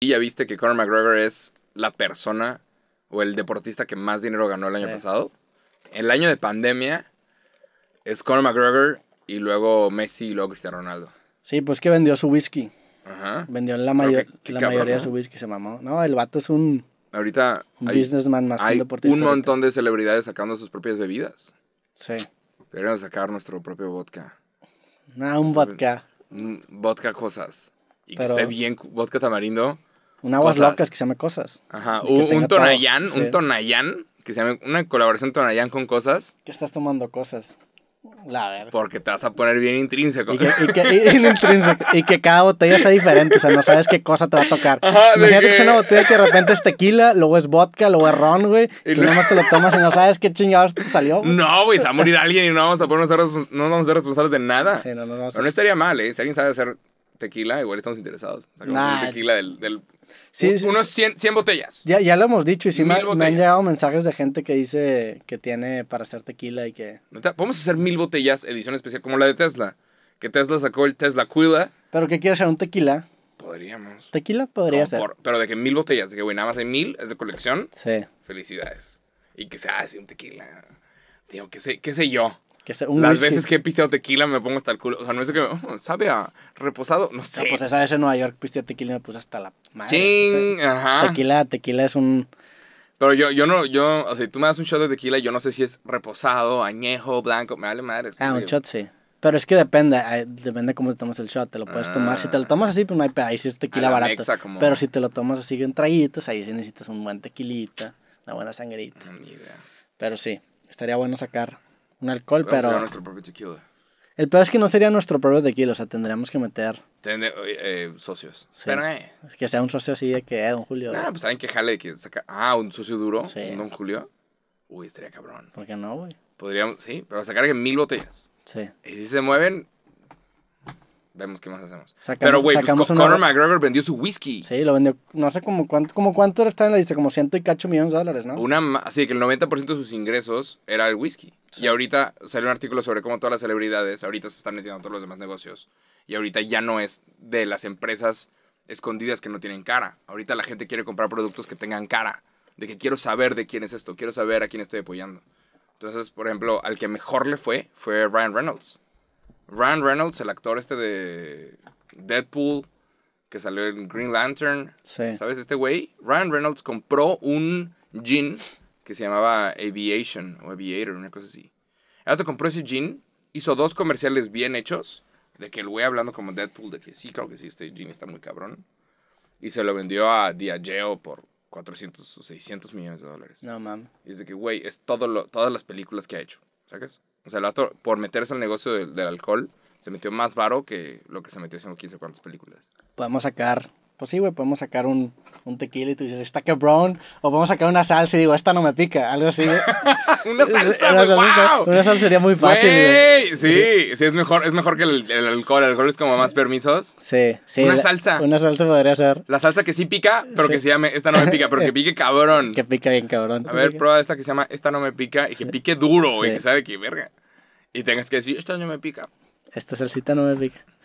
Y ya viste que Conor McGregor es la persona o el deportista que más dinero ganó el año pasado. En El año de pandemia es Conor McGregor y luego Messi y luego Cristiano Ronaldo. Sí, pues que vendió su whisky. Ajá. Vendió la, mayor la mayoría de su whisky, se mamó. No, el vato es un. Ahorita. Un businessman más que un deportista. Un montón de celebridades sacando sus propias bebidas. Sí. Deberíamos sacar nuestro propio vodka. No, un vodka. vodka cosas. Y que esté bien. Vodka tamarindo. Un Aguas Locas que se llame Cosas. Ajá, un Tonayán, un Tonayán, que se llame una colaboración Tonayán con Cosas. ¿Qué estás tomando Cosas? La verdad. Porque te vas a poner bien intrínseco. Y que, y que, intrínseco, y que cada botella sea diferente, o sea, no sabes qué cosa te va a tocar. Ajá, Imagínate que... es una botella que de repente es tequila, luego es vodka, luego es ron, güey. Y tú no... te lo tomas y no sabes qué chingados te salió. No, güey, se va a morir alguien y no vamos a, ponernos no vamos a ser responsables de nada. Sí, no, no, no, Pero no estaría mal, ¿eh? Si alguien sabe hacer tequila, igual estamos interesados. Sacamos nah, tequila del, unos 100, botellas. Ya, ya lo hemos dicho y si me, han llegado mensajes de gente que dice que tiene para hacer tequila y que... Podemos hacer mil botellas edición especial como la de Tesla, que Tesla sacó el Tesla cuida ¿Pero que quiere hacer? ¿Un tequila? Podríamos. Tequila podría ser. pero de que mil botellas, de que nada más hay mil, es de colección. Sí. Felicidades. Y que se hace un tequila. Digo, qué qué sé yo. Que Las veces que he pisteado tequila me pongo hasta el culo. O sea, no es que me, oh, sabe a reposado, no sé. pues esa vez en Nueva York pisteo tequila y me puse hasta la madre. Pues, eh. ajá. Tequila, tequila es un... Pero yo, yo no, yo, o sea, tú me das un shot de tequila, yo no sé si es reposado, añejo, blanco, me vale madre. Ah, un shot sí. Pero es que depende, eh, depende cómo te tomas el shot, te lo puedes tomar. Si te lo ah. tomas así, pues no hay ahí sí es tequila barato. Pero si te lo tomas así en traguitos, ahí sí necesitas un buen tequilita, una buena sangrita. Mm, ni idea. Pero sí, estaría bueno sacar un alcohol, pero... nuestro propio tequila. El peor es que no sería nuestro propio tequila, o sea, tendríamos que meter... eh, socios. Sí. Pero, eh. que sea un socio así de que, eh, don Julio. Ah, pues saben que jale, que saca... Ah, un socio duro, sí. un don Julio. Uy, estaría cabrón. ¿Por qué no, güey? Podríamos, sí, pero sacar que mil botellas. Sí. Y si se mueven, vemos qué más hacemos. Pero, güey, pues, Conor McGregor vendió su whisky. Sí, lo vendió, no sé como cuánto, como cuánto está en la lista, como ciento y cacho millones de dólares, ¿no? Una, así que el 90% de sus ingresos era el whisky. Y ahorita salió un artículo sobre cómo todas las celebridades ahorita se están metiendo a todos los demás negocios. Y ahorita ya no es de las empresas escondidas que no tienen cara. Ahorita la gente quiere comprar productos que tengan cara. De que quiero saber de quién es esto, quiero saber a quién estoy apoyando. Entonces, por ejemplo, al que mejor le fue fue Ryan Reynolds Ryan Reynolds, el actor este de Deadpool, que salió en Green Lantern. ¿Sabes? Este güey, Ryan Reynolds compró un jean que se llamaba Aviation o Aviator, una cosa así. El otro compró ese jean, hizo dos comerciales bien hechos, de que el güey hablando como Deadpool, de que sí, creo que sí, este jean está muy cabrón. Y se lo vendió a Diageo por 400 o 600 millones de dólares. No, mames. Y es de que, güey, es todo lo, todas las películas que ha hecho. ¿Sabes? O sea, por meterse al negocio del, alcohol, se metió más varo que lo que se metió haciendo 15 cuantas películas. Podemos sacar, pues sí, güey, podemos sacar un, un tequila y tú dices, está cabrón. o vamos a sacar una salsa y digo, esta no me pica, algo así. una salsa, una salsa sería muy fácil. Sí, sí, es mejor, es mejor que el, alcohol, el alcohol es como más permisos. Sí, sí. Una salsa. Una salsa podría ser. La salsa que sí pica, pero que se llame, esta no me pica, pero que pique cabrón. Que pique bien cabrón. A ver, prueba esta que se llama, esta no me pica, y que pique duro, Y que sabe que verga. Y tengas que decir, esta no me pica. Esta salsita no me pica.